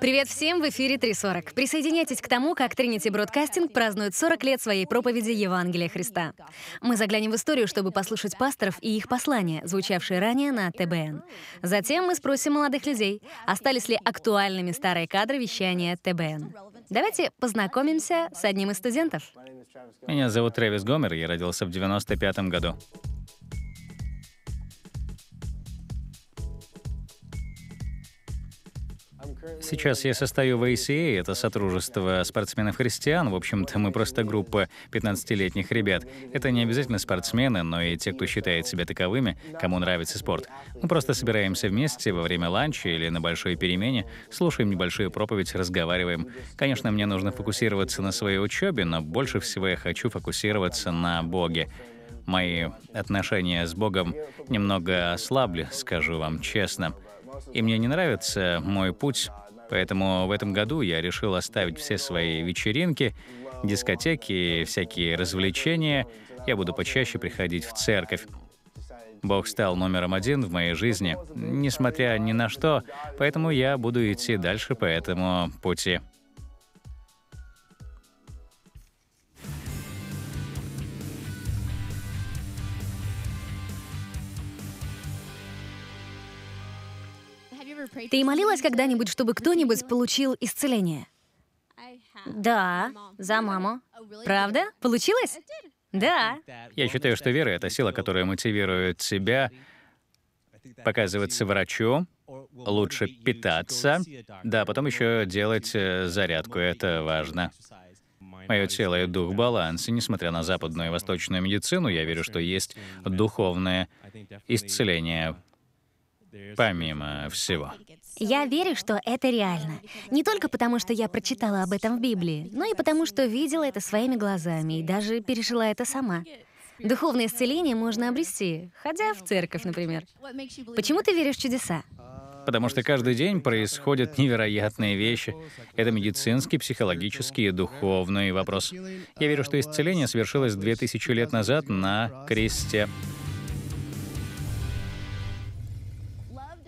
Привет всем, в эфире 3.40. Присоединяйтесь к тому, как тринити-бродкастинг празднует 40 лет своей проповеди Евангелия Христа. Мы заглянем в историю, чтобы послушать пасторов и их послания, звучавшие ранее на ТБН. Затем мы спросим молодых людей, остались ли актуальными старые кадры вещания ТБН. Давайте познакомимся с одним из студентов. Меня зовут Трэвис Гомер, я родился в 95 году. Сейчас я состою в ACA, это сотрудничество спортсменов-христиан. В общем-то, мы просто группа 15-летних ребят. Это не обязательно спортсмены, но и те, кто считает себя таковыми, кому нравится спорт. Мы просто собираемся вместе во время ланча или на большой перемене, слушаем небольшую проповедь, разговариваем. Конечно, мне нужно фокусироваться на своей учебе, но больше всего я хочу фокусироваться на Боге. Мои отношения с Богом немного ослабли, скажу вам честно и мне не нравится мой путь, поэтому в этом году я решил оставить все свои вечеринки, дискотеки, всякие развлечения. Я буду почаще приходить в церковь. Бог стал номером один в моей жизни, несмотря ни на что, поэтому я буду идти дальше по этому пути. Ты молилась когда-нибудь, чтобы кто-нибудь получил исцеление? Да, за маму. Правда? Получилось? Да. Я считаю, что вера — это сила, которая мотивирует тебя показываться врачу, лучше питаться, да, потом еще делать э, зарядку, это важно. Мое тело и дух в балансе, несмотря на западную и восточную медицину, я верю, что есть духовное исцеление помимо всего. Я верю, что это реально. Не только потому, что я прочитала об этом в Библии, но и потому, что видела это своими глазами и даже пережила это сама. Духовное исцеление можно обрести, ходя в церковь, например. Почему ты веришь в чудеса? Потому что каждый день происходят невероятные вещи. Это медицинский, психологический и духовный вопрос. Я верю, что исцеление совершилось 2000 лет назад на кресте.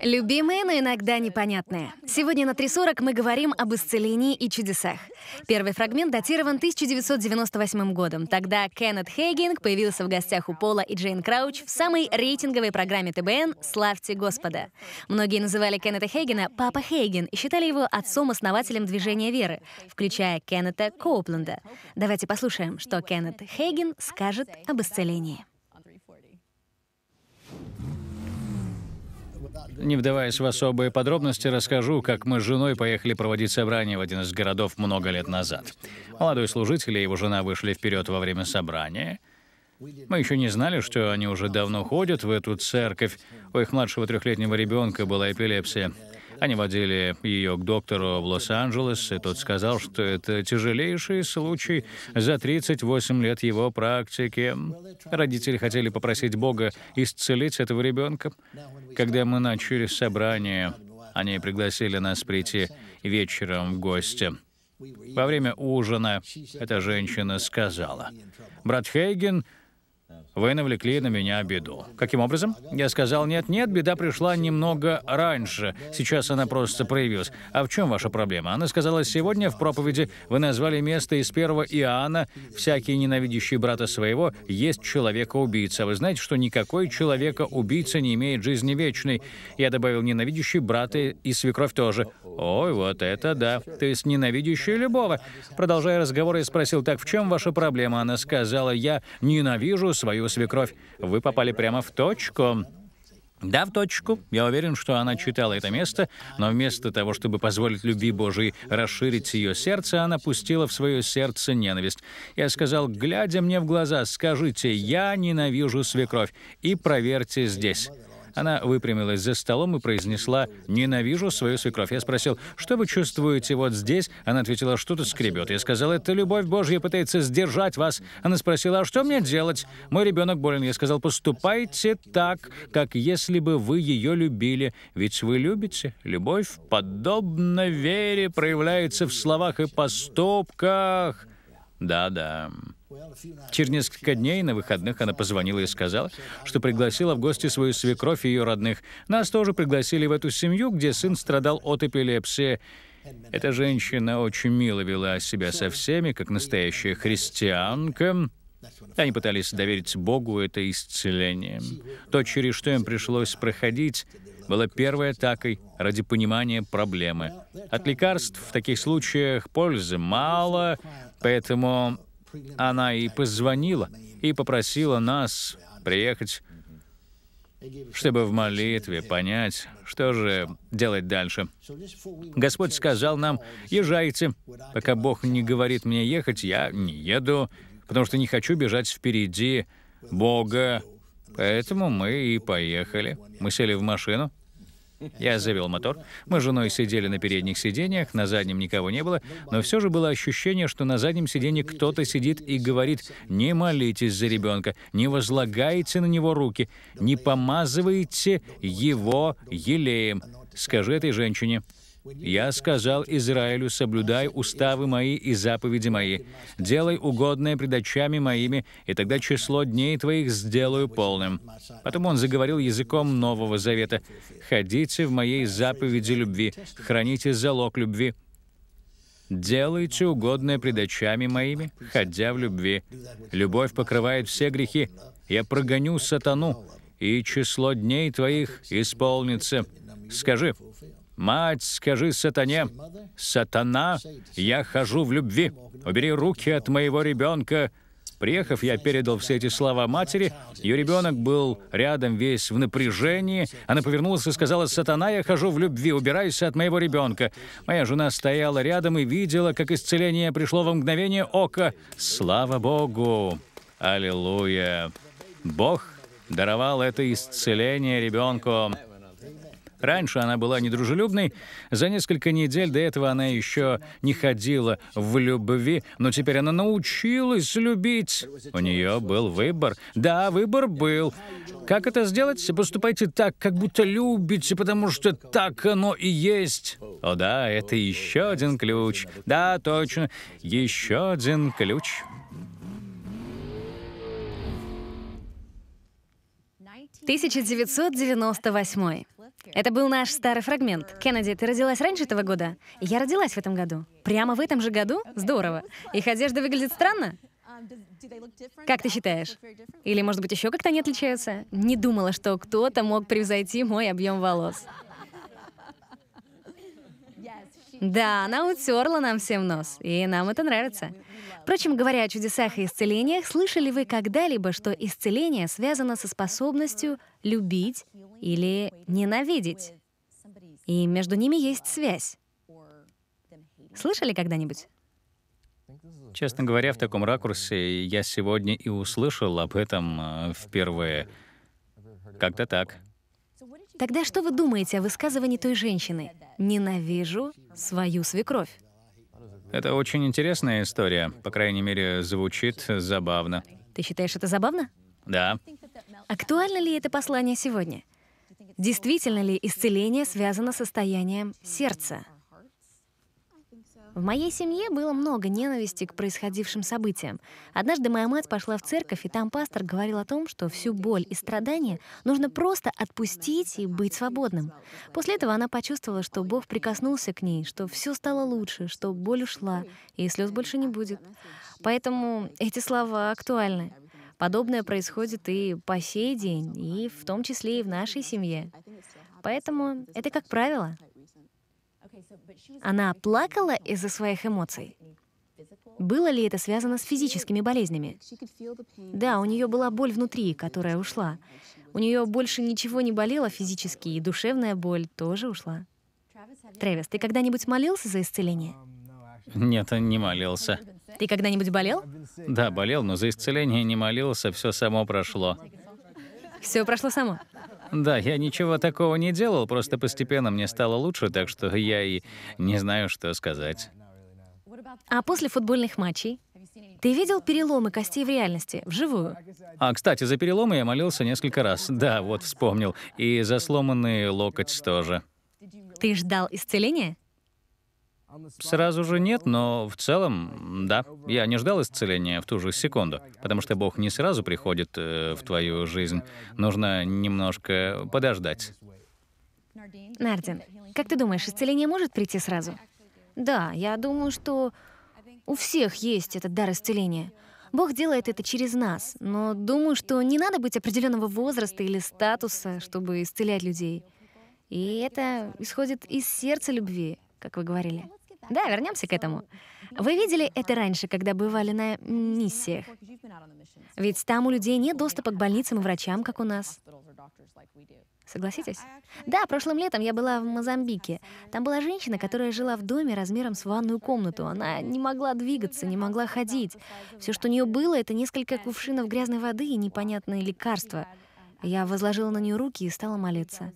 Любимые, но иногда непонятные. Сегодня на 3.40 мы говорим об исцелении и чудесах. Первый фрагмент датирован 1998 годом. Тогда Кеннет Хейгинг появился в гостях у Пола и Джейн Крауч в самой рейтинговой программе ТБН «Славьте Господа». Многие называли Кеннета Хейгена «Папа Хейген» и считали его отцом-основателем движения веры, включая Кеннета Коупленда. Давайте послушаем, что Кеннет Хейген скажет об исцелении. Не вдаваясь в особые подробности, расскажу, как мы с женой поехали проводить собрание в один из городов много лет назад. Молодой служитель и его жена вышли вперед во время собрания. Мы еще не знали, что они уже давно ходят в эту церковь. У их младшего трехлетнего ребенка была эпилепсия. Они водили ее к доктору в Лос-Анджелес, и тот сказал, что это тяжелейший случай за 38 лет его практики. Родители хотели попросить Бога исцелить этого ребенка. Когда мы начали собрание, они пригласили нас прийти вечером в гости. Во время ужина эта женщина сказала, «Брат Хейген, вы навлекли на меня беду. Каким образом? Я сказал, нет, нет, беда пришла немного раньше. Сейчас она просто проявилась. А в чем ваша проблема? Она сказала, сегодня в проповеди вы назвали место из 1 Иоанна, всякий ненавидящий брата своего есть человека-убийца. Вы знаете, что никакой человека-убийца не имеет жизни вечной. Я добавил, ненавидящий брата и свекровь тоже. Ой, вот это да. То есть ненавидящий любого. Продолжая разговор, я спросил, так в чем ваша проблема? Она сказала, я ненавижу свою его свекровь, вы попали прямо в точку. Да, в точку. Я уверен, что она читала это место, но вместо того, чтобы позволить любви Божией расширить ее сердце, она пустила в свое сердце ненависть. Я сказал, глядя мне в глаза, скажите, я ненавижу свекровь, и проверьте здесь. Она выпрямилась за столом и произнесла «Ненавижу свою свекровь». Я спросил, что вы чувствуете вот здесь? Она ответила, что-то скребет. Я сказал, это любовь Божья пытается сдержать вас. Она спросила, а что мне делать? Мой ребенок болен. Я сказал, поступайте так, как если бы вы ее любили. Ведь вы любите. Любовь, подобно вере, проявляется в словах и поступках. Да-да. Через несколько дней на выходных она позвонила и сказала, что пригласила в гости свою свекровь и ее родных. Нас тоже пригласили в эту семью, где сын страдал от эпилепсии. Эта женщина очень мило вела себя со всеми, как настоящая христианка. Они пытались доверить Богу это исцеление. То, через что им пришлось проходить, было первой атакой ради понимания проблемы. От лекарств в таких случаях пользы мало, поэтому она и позвонила, и попросила нас приехать, чтобы в молитве понять, что же делать дальше. Господь сказал нам, езжайте. Пока Бог не говорит мне ехать, я не еду, потому что не хочу бежать впереди Бога. Поэтому мы и поехали. Мы сели в машину, я завел мотор. Мы с женой сидели на передних сиденьях, на заднем никого не было, но все же было ощущение, что на заднем сиденье кто-то сидит и говорит «Не молитесь за ребенка, не возлагайте на него руки, не помазывайте его елеем». Скажи этой женщине. Я сказал Израилю, соблюдай уставы мои и заповеди мои, делай угодное пред очами моими, и тогда число дней твоих сделаю полным. Потом он заговорил языком Нового Завета, ходите в моей заповеди любви, храните залог любви, Делайте угодное пред очами моими, ходя в любви. Любовь покрывает все грехи. Я прогоню сатану, и число дней твоих исполнится. Скажи, «Мать, скажи сатане, сатана, я хожу в любви, убери руки от моего ребенка». Приехав, я передал все эти слова матери. Ее ребенок был рядом весь в напряжении. Она повернулась и сказала, «Сатана, я хожу в любви, убирайся от моего ребенка». Моя жена стояла рядом и видела, как исцеление пришло во мгновение ока. Слава Богу! Аллилуйя! Бог даровал это исцеление ребенку. Раньше она была недружелюбной. За несколько недель до этого она еще не ходила в любви, но теперь она научилась любить. У нее был выбор. Да, выбор был. Как это сделать? Поступайте так, как будто любите, потому что так оно и есть. О да, это еще один ключ. Да, точно, еще один ключ. 1998. Это был наш старый фрагмент. Кеннеди, ты родилась раньше этого года? Я родилась в этом году. Прямо в этом же году? Здорово. Их одежда выглядит странно? Как ты считаешь? Или, может быть, еще как-то они отличаются? Не думала, что кто-то мог превзойти мой объем волос. Да, она утерла нам всем нос, и нам это нравится. Впрочем, говоря о чудесах и исцелениях, слышали вы когда-либо, что исцеление связано со способностью любить или ненавидеть. И между ними есть связь. Слышали когда-нибудь? Честно говоря, в таком ракурсе я сегодня и услышал об этом э, впервые. Как-то так. Тогда что вы думаете о высказывании той женщины? Ненавижу свою свекровь. Это очень интересная история. По крайней мере, звучит забавно. Ты считаешь это забавно? Да. Актуально ли это послание сегодня? Действительно ли исцеление связано с состоянием сердца? В моей семье было много ненависти к происходившим событиям. Однажды моя мать пошла в церковь, и там пастор говорил о том, что всю боль и страдания нужно просто отпустить и быть свободным. После этого она почувствовала, что Бог прикоснулся к ней, что все стало лучше, что боль ушла, и слез больше не будет. Поэтому эти слова актуальны. Подобное происходит и по сей день, и в том числе и в нашей семье. Поэтому это как правило. Она плакала из-за своих эмоций. Было ли это связано с физическими болезнями? Да, у нее была боль внутри, которая ушла. У нее больше ничего не болело физически, и душевная боль тоже ушла. Тревис, ты когда-нибудь молился за исцеление? Нет, не молился. Ты когда-нибудь болел? Да, болел, но за исцеление не молился, все само прошло. Все прошло само. Да, я ничего такого не делал, просто постепенно мне стало лучше, так что я и не знаю, что сказать. А после футбольных матчей? Ты видел переломы костей в реальности, вживую? А, кстати, за переломы я молился несколько раз. Да, вот вспомнил. И за сломанный локоть тоже. Ты ждал исцеления? Сразу же нет, но в целом, да. Я не ждал исцеления в ту же секунду, потому что Бог не сразу приходит э, в твою жизнь. Нужно немножко подождать. Нардин, как ты думаешь, исцеление может прийти сразу? Да, я думаю, что у всех есть этот дар исцеления. Бог делает это через нас, но думаю, что не надо быть определенного возраста или статуса, чтобы исцелять людей. И это исходит из сердца любви, как вы говорили. Да, вернемся к этому. Вы видели это раньше, когда бывали на миссиях? Ведь там у людей нет доступа к больницам и врачам, как у нас. Согласитесь? Да, прошлым летом я была в Мозамбике. Там была женщина, которая жила в доме размером с ванную комнату. Она не могла двигаться, не могла ходить. Все, что у нее было, это несколько кувшинов грязной воды и непонятные лекарства. Я возложила на нее руки и стала молиться.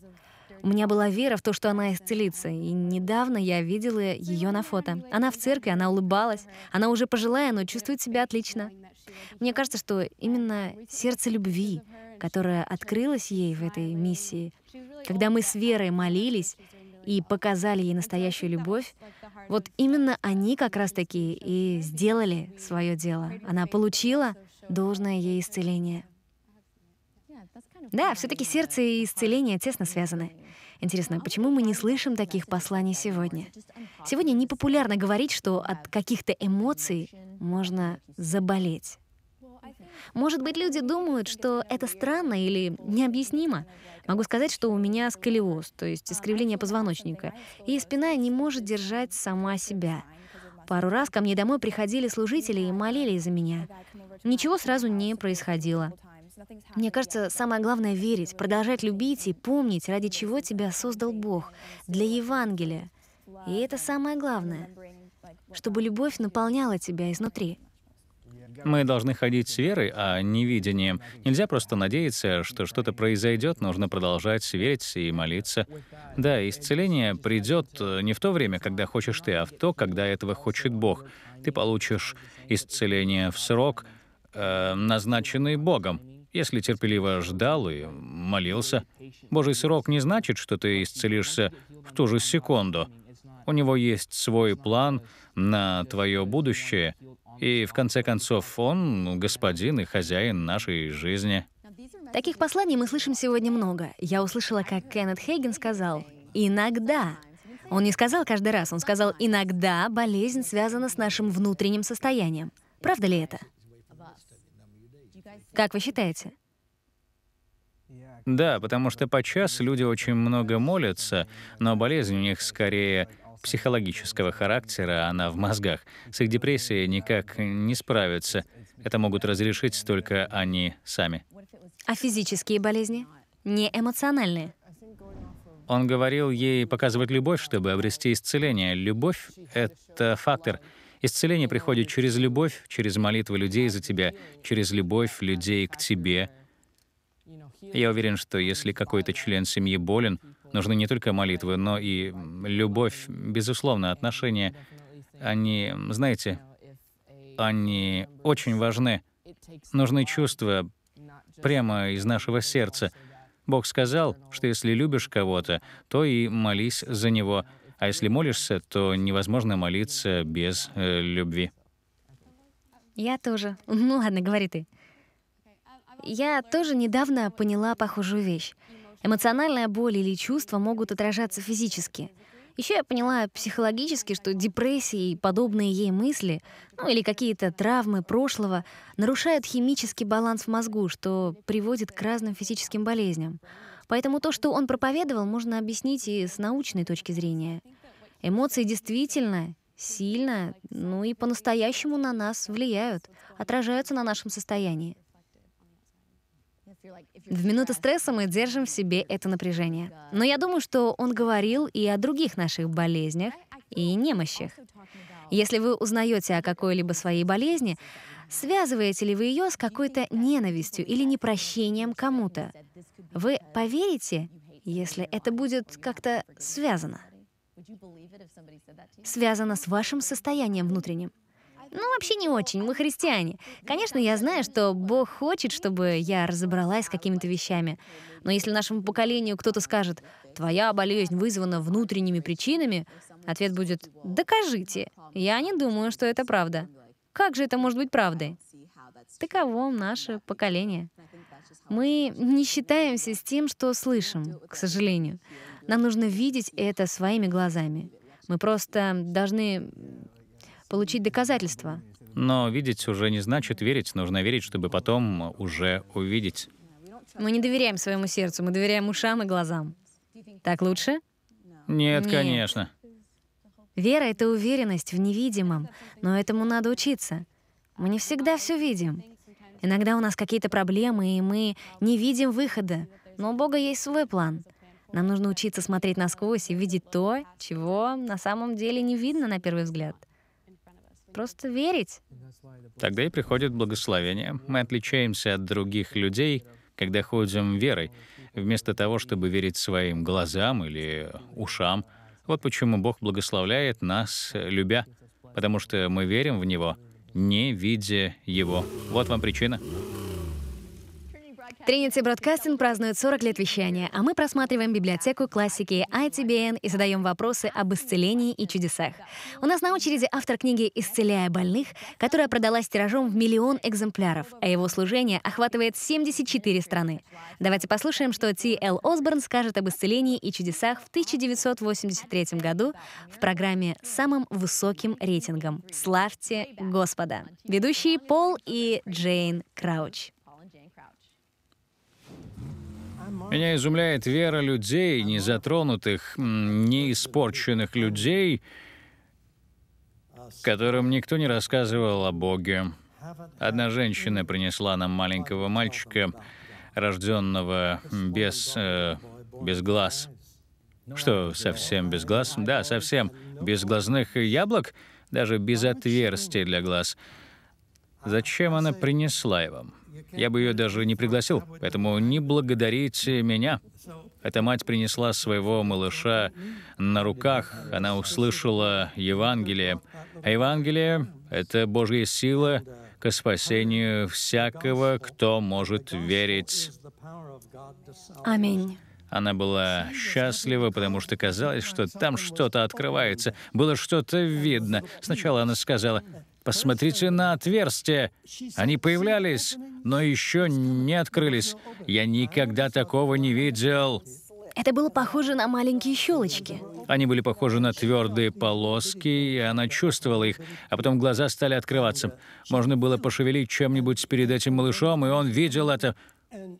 У меня была вера в то, что она исцелится, и недавно я видела ее на фото. Она в церкви, она улыбалась, она уже пожилая, но чувствует себя отлично. Мне кажется, что именно сердце любви, которое открылось ей в этой миссии, когда мы с Верой молились и показали ей настоящую любовь, вот именно они как раз-таки и сделали свое дело. Она получила должное ей исцеление. Да, все-таки сердце и исцеление тесно связаны. Интересно, почему мы не слышим таких посланий сегодня? Сегодня непопулярно говорить, что от каких-то эмоций можно заболеть. Может быть, люди думают, что это странно или необъяснимо. Могу сказать, что у меня сколиоз, то есть искривление позвоночника, и спина не может держать сама себя. Пару раз ко мне домой приходили служители и молились за меня. Ничего сразу не происходило. Мне кажется, самое главное — верить, продолжать любить и помнить, ради чего тебя создал Бог, для Евангелия. И это самое главное, чтобы любовь наполняла тебя изнутри. Мы должны ходить с верой, а не видением. Нельзя просто надеяться, что что-то произойдет, нужно продолжать верить и молиться. Да, исцеление придет э, не в то время, когда хочешь ты, а в то, когда этого хочет Бог. Ты получишь исцеление в срок, э, назначенный Богом если терпеливо ждал и молился. Божий срок не значит, что ты исцелишься в ту же секунду. У него есть свой план на твое будущее, и в конце концов он господин и хозяин нашей жизни. Таких посланий мы слышим сегодня много. Я услышала, как Кеннет Хейген сказал «иногда». Он не сказал каждый раз, он сказал «иногда болезнь связана с нашим внутренним состоянием». Правда ли это? Как вы считаете? Да, потому что подчас люди очень много молятся, но болезнь у них скорее психологического характера, она в мозгах. С их депрессией никак не справятся. Это могут разрешить только они сами. А физические болезни? Не эмоциональные? Он говорил ей показывать любовь, чтобы обрести исцеление. Любовь — это фактор — Исцеление приходит через любовь, через молитвы людей за тебя, через любовь людей к тебе. Я уверен, что если какой-то член семьи болен, нужны не только молитвы, но и любовь, безусловно, отношения. Они, знаете, они очень важны. Нужны чувства прямо из нашего сердца. Бог сказал, что если любишь кого-то, то и молись за него — а если молишься, то невозможно молиться без э, любви. Я тоже. Ну ладно, говори ты. Я тоже недавно поняла похожую вещь. Эмоциональная боль или чувства могут отражаться физически. Еще я поняла психологически, что депрессии и подобные ей мысли, ну или какие-то травмы прошлого, нарушают химический баланс в мозгу, что приводит к разным физическим болезням. Поэтому то, что он проповедовал, можно объяснить и с научной точки зрения. Эмоции действительно сильно, ну и по-настоящему на нас влияют, отражаются на нашем состоянии. В минуты стресса мы держим в себе это напряжение. Но я думаю, что он говорил и о других наших болезнях и немощах. Если вы узнаете о какой-либо своей болезни, Связываете ли вы ее с какой-то ненавистью или непрощением кому-то? Вы поверите, если это будет как-то связано? Связано с вашим состоянием внутренним. Ну, вообще не очень, мы христиане. Конечно, я знаю, что Бог хочет, чтобы я разобралась с какими-то вещами. Но если нашему поколению кто-то скажет, твоя болезнь вызвана внутренними причинами, ответ будет, докажите. Я не думаю, что это правда. Как же это может быть правдой? Таково наше поколение. Мы не считаемся с тем, что слышим, к сожалению. Нам нужно видеть это своими глазами. Мы просто должны получить доказательства. Но видеть уже не значит верить. Нужно верить, чтобы потом уже увидеть. Мы не доверяем своему сердцу, мы доверяем ушам и глазам. Так лучше? Нет, Нет. конечно. Вера — это уверенность в невидимом, но этому надо учиться. Мы не всегда все видим. Иногда у нас какие-то проблемы, и мы не видим выхода, но у Бога есть свой план. Нам нужно учиться смотреть насквозь и видеть то, чего на самом деле не видно на первый взгляд. Просто верить. Тогда и приходит благословение. Мы отличаемся от других людей, когда ходим верой, вместо того, чтобы верить своим глазам или ушам — вот почему Бог благословляет нас, любя, потому что мы верим в Него, не видя Его. Вот вам причина. Trinity Broadcasting празднует 40 лет вещания, а мы просматриваем библиотеку классики ITBN и задаем вопросы об исцелении и чудесах. У нас на очереди автор книги «Исцеляя больных», которая продалась тиражом в миллион экземпляров, а его служение охватывает 74 страны. Давайте послушаем, что Ти Л. Осборн скажет об исцелении и чудесах в 1983 году в программе с самым высоким рейтингом «Славьте Господа». Ведущие Пол и Джейн Крауч. Меня изумляет вера людей, не затронутых, не испорченных людей, которым никто не рассказывал о Боге. Одна женщина принесла нам маленького мальчика, рожденного без, э, без глаз. Что, совсем без глаз? Да, совсем. Без глазных яблок, даже без отверстий для глаз. Зачем она принесла его? Я бы ее даже не пригласил, поэтому не благодарите меня. Эта мать принесла своего малыша на руках, она услышала Евангелие. А Евангелие — это Божья сила к спасению всякого, кто может верить. Аминь. Она была счастлива, потому что казалось, что там что-то открывается, было что-то видно. Сначала она сказала, Посмотрите на отверстия. Они появлялись, но еще не открылись. Я никогда такого не видел. Это было похоже на маленькие щелочки. Они были похожи на твердые полоски, и она чувствовала их, а потом глаза стали открываться. Можно было пошевелить чем-нибудь перед этим малышом, и он видел это.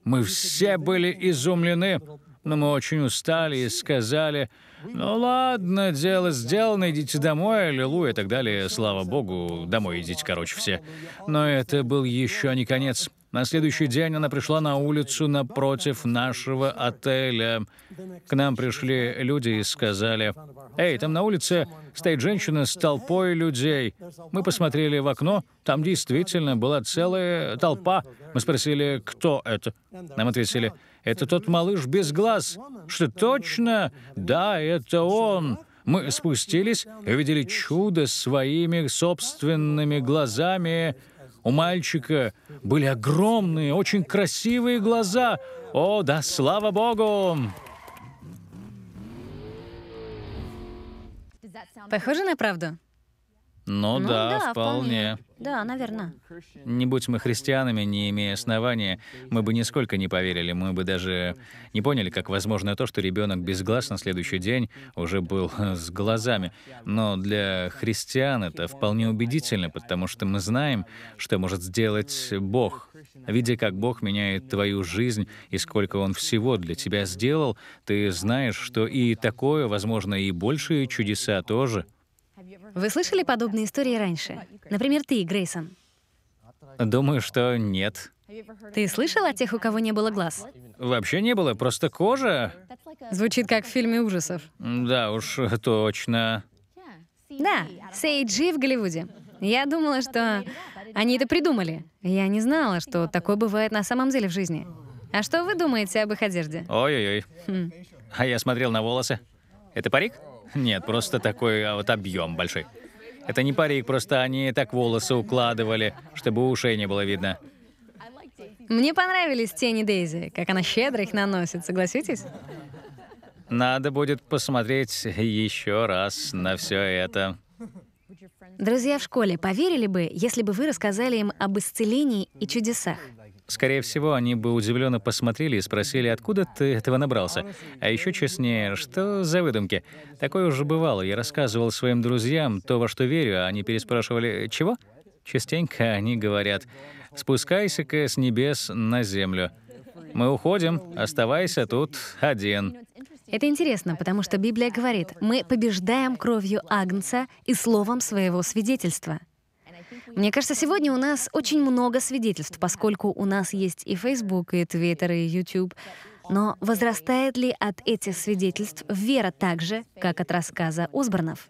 Мы все были изумлены, но мы очень устали и сказали, ну ладно, дело сделано, идите домой, аллилуйя и так далее. Слава богу, домой идите, короче, все. Но это был еще не конец. На следующий день она пришла на улицу напротив нашего отеля. К нам пришли люди и сказали, «Эй, там на улице стоит женщина с толпой людей». Мы посмотрели в окно, там действительно была целая толпа. Мы спросили, кто это. Нам ответили, это тот малыш без глаз, что точно, да, это он. Мы спустились, и видели чудо своими собственными глазами. У мальчика были огромные, очень красивые глаза. О, да, слава богу! Похоже на правду? Ну, ну да, да, вполне. вполне. Да, она Не будь мы христианами, не имея основания, мы бы нисколько не поверили, мы бы даже не поняли, как возможно то, что ребенок без глаз на следующий день уже был э, с глазами. Но для христиан это вполне убедительно, потому что мы знаем, что может сделать Бог. Видя, как Бог меняет твою жизнь и сколько Он всего для тебя сделал, ты знаешь, что и такое, возможно, и большие чудеса тоже — вы слышали подобные истории раньше? Например, ты, Грейсон. Думаю, что нет. Ты слышал о тех, у кого не было глаз? Вообще не было, просто кожа. Звучит как в фильме ужасов. Да уж, точно. Да, Сейджи в Голливуде. Я думала, что они это придумали. Я не знала, что такое бывает на самом деле в жизни. А что вы думаете об их одежде? Ой-ой-ой. Хм. А я смотрел на волосы. Это парик? Нет, просто такой а, вот объем большой. Это не парик, просто они так волосы укладывали, чтобы ушей не было видно. Мне понравились тени Дейзи, как она щедро их наносит, согласитесь? Надо будет посмотреть еще раз на все это. Друзья в школе поверили бы, если бы вы рассказали им об исцелении и чудесах. Скорее всего, они бы удивленно посмотрели и спросили, откуда ты этого набрался. А еще честнее, что за выдумки? Такое уже бывало. Я рассказывал своим друзьям то, во что верю, а они переспрашивали «Чего?». Частенько они говорят «Спускайся-ка с небес на землю». «Мы уходим, оставайся тут один». Это интересно, потому что Библия говорит, мы побеждаем кровью Агнца и словом своего свидетельства — мне кажется, сегодня у нас очень много свидетельств, поскольку у нас есть и Facebook, и Twitter, и YouTube. Но возрастает ли от этих свидетельств вера так же, как от рассказа Осборнов?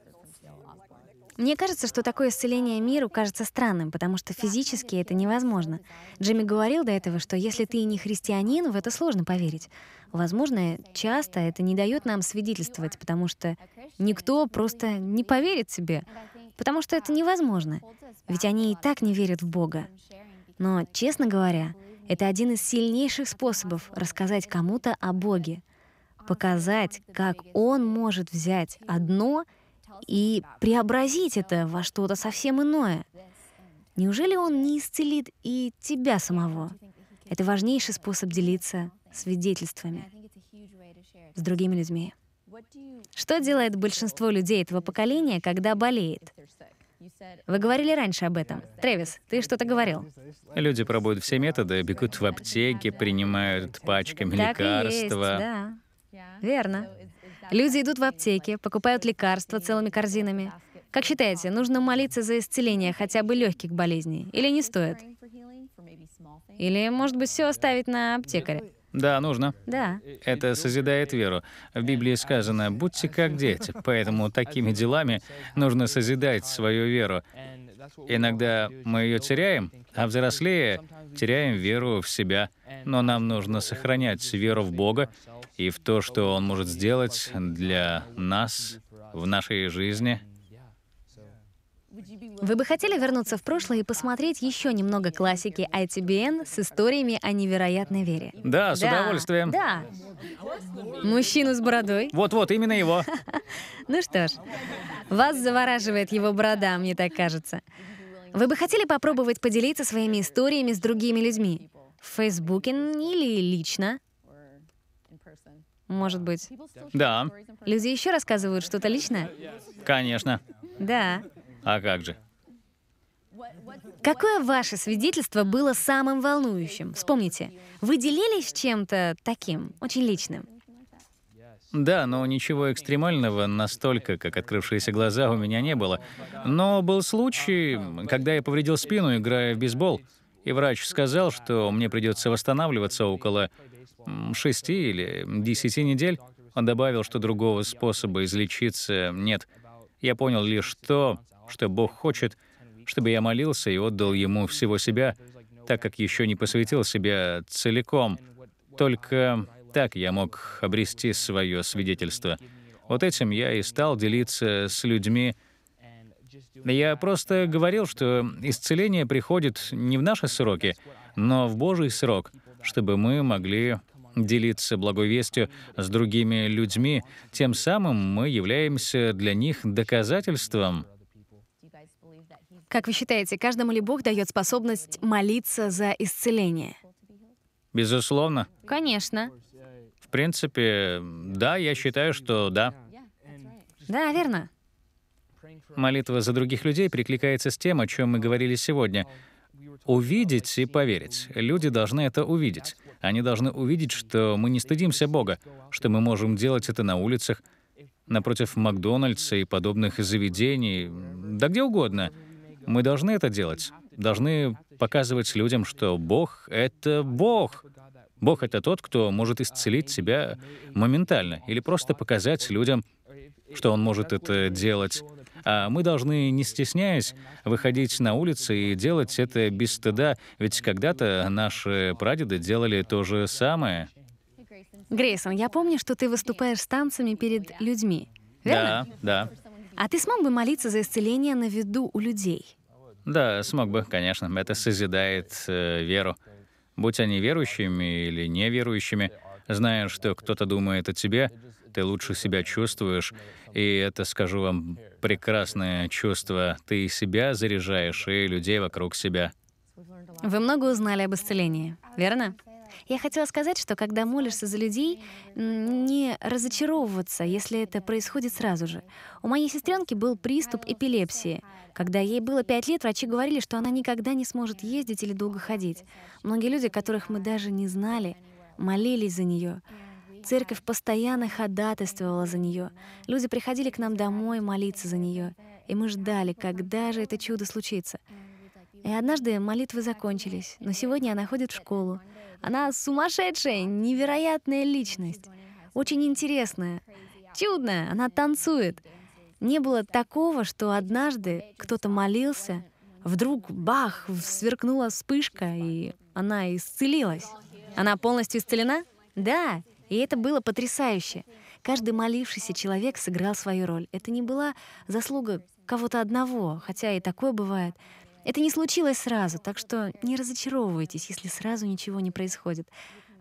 Мне кажется, что такое исцеление миру кажется странным, потому что физически это невозможно. Джимми говорил до этого, что если ты не христианин, в это сложно поверить. Возможно, часто это не дает нам свидетельствовать, потому что никто просто не поверит себе. Потому что это невозможно. Ведь они и так не верят в Бога. Но, честно говоря, это один из сильнейших способов рассказать кому-то о Боге. Показать, как Он может взять одно и преобразить это во что-то совсем иное. Неужели Он не исцелит и тебя самого? Это важнейший способ делиться свидетельствами с другими людьми. Что делает большинство людей этого поколения, когда болеет? Вы говорили раньше об этом. Трэвис, ты что-то говорил. Люди пробуют все методы, бегут в аптеки, принимают пачками так лекарства. И есть, да. Верно. Люди идут в аптеки, покупают лекарства целыми корзинами. Как считаете, нужно молиться за исцеление хотя бы легких болезней? Или не стоит? Или, может быть, все оставить на аптекаря? Да, нужно. Да. Это созидает веру. В Библии сказано, будьте как дети, поэтому такими делами нужно созидать свою веру. Иногда мы ее теряем, а взрослее теряем веру в себя. Но нам нужно сохранять веру в Бога и в то, что Он может сделать для нас в нашей жизни вы бы хотели вернуться в прошлое и посмотреть еще немного классики ITBN с историями о невероятной вере? Да, с да, удовольствием. Да. Мужчину с бородой. Вот-вот, именно его. Ну что ж, вас завораживает его борода, мне так кажется. Вы бы хотели попробовать поделиться своими историями с другими людьми? В Фейсбуке или лично? Может быть. Да. Люди еще рассказывают что-то личное? Конечно. Да. А как же? Какое ваше свидетельство было самым волнующим? Вспомните, вы делились чем-то таким, очень личным? Да, но ничего экстремального настолько, как открывшиеся глаза, у меня не было. Но был случай, когда я повредил спину, играя в бейсбол, и врач сказал, что мне придется восстанавливаться около шести или десяти недель. Он добавил, что другого способа излечиться нет. Я понял лишь то, что Бог хочет, чтобы я молился и отдал Ему всего себя, так как еще не посвятил себя целиком. Только так я мог обрести свое свидетельство. Вот этим я и стал делиться с людьми. Я просто говорил, что исцеление приходит не в наши сроки, но в Божий срок, чтобы мы могли делиться благовестью с другими людьми, тем самым мы являемся для них доказательством как вы считаете, каждому ли Бог дает способность молиться за исцеление? Безусловно. Конечно. В принципе, да, я считаю, что да. Да, верно. Молитва за других людей прикликается с тем, о чем мы говорили сегодня. Увидеть и поверить. Люди должны это увидеть. Они должны увидеть, что мы не стыдимся Бога, что мы можем делать это на улицах, напротив Макдональдса и подобных заведений, да где угодно — мы должны это делать. Должны показывать людям, что Бог — это Бог. Бог — это тот, кто может исцелить тебя моментально. Или просто показать людям, что он может это делать. А мы должны, не стесняясь, выходить на улицы и делать это без стыда, ведь когда-то наши прадеды делали то же самое. Грейсон, я помню, что ты выступаешь с танцами перед людьми. Верно? Да, да. А ты смог бы молиться за исцеление на виду у людей? Да, смог бы, конечно. Это созидает э, веру. Будь они верующими или неверующими, зная, что кто-то думает о тебе, ты лучше себя чувствуешь, и это, скажу вам, прекрасное чувство. Ты себя заряжаешь и людей вокруг себя. Вы много узнали об исцелении, верно? Я хотела сказать, что когда молишься за людей, не разочаровываться, если это происходит сразу же. У моей сестренки был приступ эпилепсии. Когда ей было пять лет, врачи говорили, что она никогда не сможет ездить или долго ходить. Многие люди, которых мы даже не знали, молились за нее. Церковь постоянно ходатайствовала за нее. Люди приходили к нам домой молиться за нее. И мы ждали, когда же это чудо случится. И однажды молитвы закончились, но сегодня она ходит в школу. Она сумасшедшая, невероятная личность. Очень интересная, чудная. Она танцует. Не было такого, что однажды кто-то молился, вдруг бах, сверкнула вспышка, и она исцелилась. Она полностью исцелена? Да, и это было потрясающе. Каждый молившийся человек сыграл свою роль. Это не была заслуга кого-то одного, хотя и такое бывает. Это не случилось сразу, так что не разочаровывайтесь, если сразу ничего не происходит.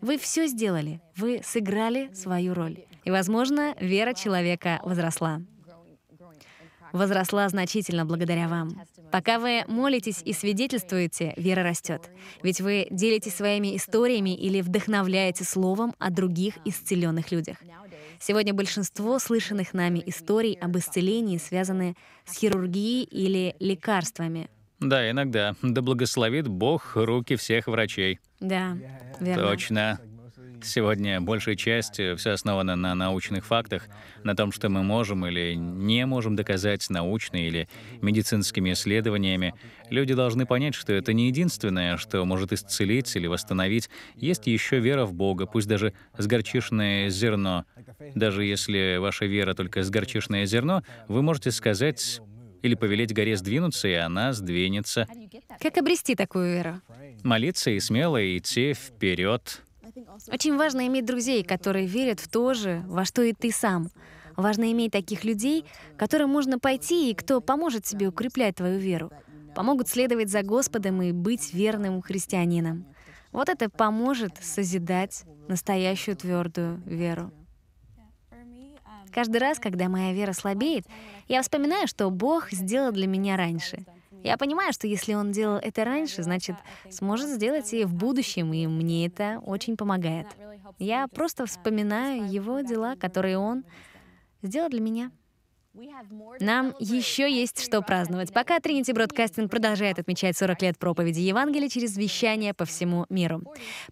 Вы все сделали, вы сыграли свою роль. И, возможно, вера человека возросла. Возросла значительно благодаря вам. Пока вы молитесь и свидетельствуете, вера растет. Ведь вы делитесь своими историями или вдохновляете словом о других исцеленных людях. Сегодня большинство слышанных нами историй об исцелении связаны с хирургией или лекарствами, да, иногда. Да благословит Бог руки всех врачей. Да, верно. Точно. Сегодня большая часть э, все основана на научных фактах, на том, что мы можем или не можем доказать научно или медицинскими исследованиями. Люди должны понять, что это не единственное, что может исцелить или восстановить. Есть еще вера в Бога, пусть даже с горчишное зерно. Даже если ваша вера только с горчишное зерно, вы можете сказать или повелеть горе сдвинуться, и она сдвинется. Как обрести такую веру? Молиться и смело идти вперед. Очень важно иметь друзей, которые верят в то же, во что и ты сам. Важно иметь таких людей, которым можно пойти и кто поможет тебе укреплять твою веру, помогут следовать за Господом и быть верным христианином. Вот это поможет созидать настоящую твердую веру. Каждый раз, когда моя вера слабеет, я вспоминаю, что Бог сделал для меня раньше. Я понимаю, что если Он делал это раньше, значит, сможет сделать и в будущем, и мне это очень помогает. Я просто вспоминаю Его дела, которые Он сделал для меня. Нам еще есть что праздновать, пока Trinity Broadcasting продолжает отмечать 40 лет проповеди Евангелия через вещание по всему миру.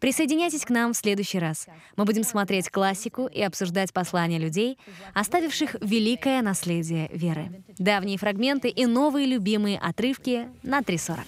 Присоединяйтесь к нам в следующий раз. Мы будем смотреть классику и обсуждать послания людей, оставивших великое наследие веры. Давние фрагменты и новые любимые отрывки на 340.